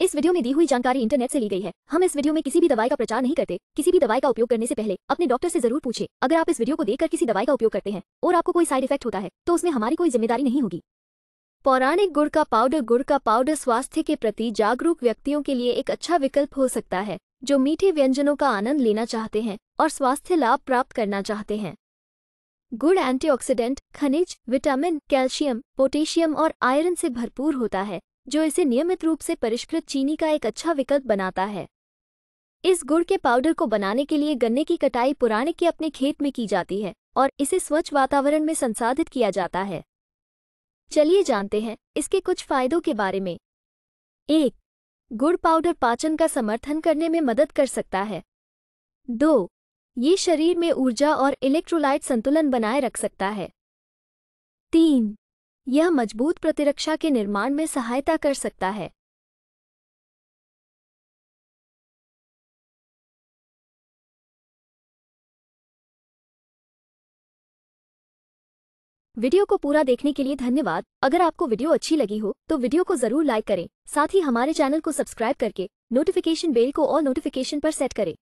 इस वीडियो में दी हुई जानकारी इंटरनेट से ली गई है हम इस वीडियो में किसी भी दवाई का प्रचार नहीं करते किसी भी दवाई का उपयोग करने से पहले अपने डॉक्टर से जरूर पूछे अगर आप इस वीडियो को देखकर किसी दवाई का उपयोग करते हैं और आपको कोई साइड इफेक्ट होता है तो उसमें हमारी कोई जिम्मेदारी नहीं होगी पौराणिक गुड़ का पाउडर गुड़ का पाउडर स्वास्थ्य के प्रति जागरूक व्यक्तियों के लिए एक अच्छा विकल्प हो सकता है जो मीठे व्यंजनों का आनंद लेना चाहते हैं और स्वास्थ्य लाभ प्राप्त करना चाहते हैं गुड़ एंटीऑक्सीडेंट खनिज विटामिन कैल्शियम पोटेशियम और आयरन से भरपूर होता है जो इसे नियमित रूप से परिष्कृत चीनी का एक अच्छा विकल्प बनाता है इस गुड़ के पाउडर को बनाने के लिए गन्ने की कटाई पुराने के अपने खेत में की जाती है और इसे स्वच्छ वातावरण में संसाधित किया जाता है चलिए जानते हैं इसके कुछ फायदों के बारे में एक गुड़ पाउडर पाचन का समर्थन करने में मदद कर सकता है दो ये शरीर में ऊर्जा और इलेक्ट्रोलाइट संतुलन बनाए रख सकता है तीन यह मजबूत प्रतिरक्षा के निर्माण में सहायता कर सकता है वीडियो को पूरा देखने के लिए धन्यवाद अगर आपको वीडियो अच्छी लगी हो तो वीडियो को जरूर लाइक करें साथ ही हमारे चैनल को सब्सक्राइब करके नोटिफिकेशन बेल को और नोटिफिकेशन पर सेट करें